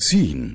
سين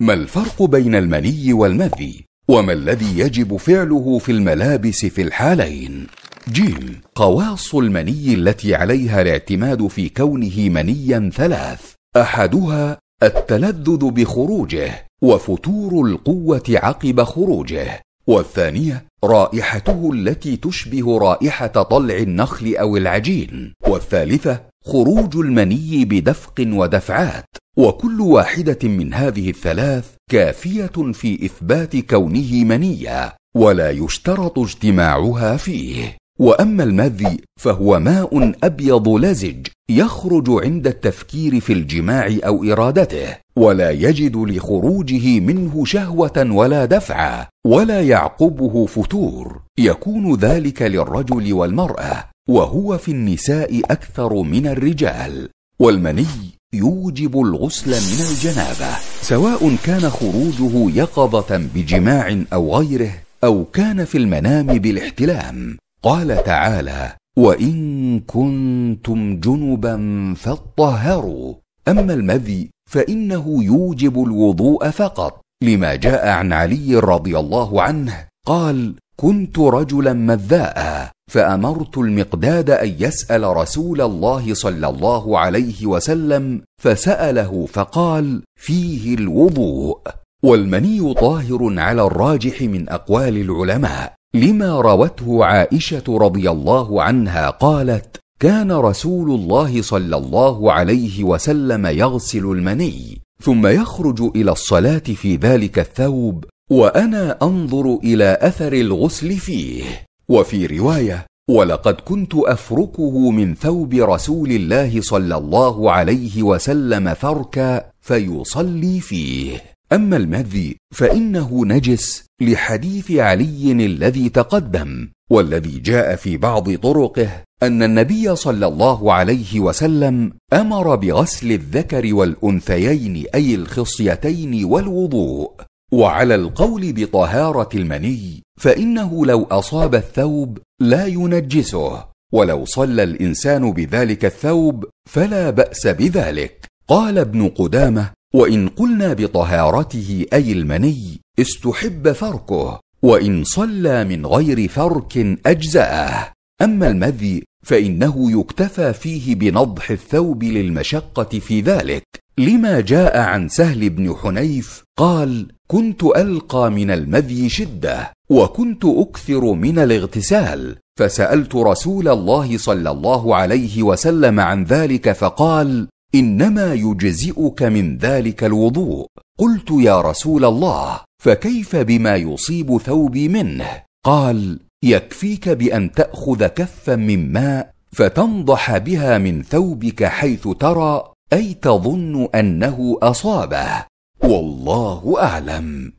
ما الفرق بين المني والمذي وما الذي يجب فعله في الملابس في الحالين جيم خواص المني التي عليها الاعتماد في كونه منيا ثلاث احدها التلذذ بخروجه وفتور القوه عقب خروجه والثانيه رائحته التي تشبه رائحه طلع النخل او العجين والثالثه خروج المني بدفق ودفعات وكل واحده من هذه الثلاث كافيه في اثبات كونه منيا ولا يشترط اجتماعها فيه واما المذي فهو ماء ابيض لزج يخرج عند التفكير في الجماع او ارادته ولا يجد لخروجه منه شهوه ولا دفعه ولا يعقبه فتور يكون ذلك للرجل والمراه وهو في النساء اكثر من الرجال والمني يوجب الغسل من الجنابه سواء كان خروجه يقظه بجماع او غيره او كان في المنام بالاحتلام قال تعالى وان كنتم جنبا فاطهروا اما المذي فانه يوجب الوضوء فقط لما جاء عن علي رضي الله عنه قال كنت رجلا مذاء فامرت المقداد ان يسال رسول الله صلى الله عليه وسلم فساله فقال فيه الوضوء والمني طاهر على الراجح من اقوال العلماء لما روته عائشه رضي الله عنها قالت كان رسول الله صلى الله عليه وسلم يغسل المني ثم يخرج الى الصلاه في ذلك الثوب وانا انظر الى اثر الغسل فيه وفي روايه ولقد كنت افركه من ثوب رسول الله صلى الله عليه وسلم فركا فيصلي فيه أما المذي فإنه نجس لحديث علي الذي تقدم والذي جاء في بعض طرقه أن النبي صلى الله عليه وسلم أمر بغسل الذكر والأنثيين أي الخصيتين والوضوء وعلى القول بطهارة المني فإنه لو أصاب الثوب لا ينجسه ولو صلى الإنسان بذلك الثوب فلا بأس بذلك قال ابن قدامة وان قلنا بطهارته اي المني استحب فركه وان صلى من غير فرك اجزاه اما المذي فانه يكتفى فيه بنضح الثوب للمشقه في ذلك لما جاء عن سهل بن حنيف قال كنت القى من المذي شده وكنت اكثر من الاغتسال فسالت رسول الله صلى الله عليه وسلم عن ذلك فقال انما يجزئك من ذلك الوضوء قلت يا رسول الله فكيف بما يصيب ثوبي منه قال يكفيك بان تاخذ كفا من ماء فتنضح بها من ثوبك حيث ترى اي تظن انه اصابه والله اعلم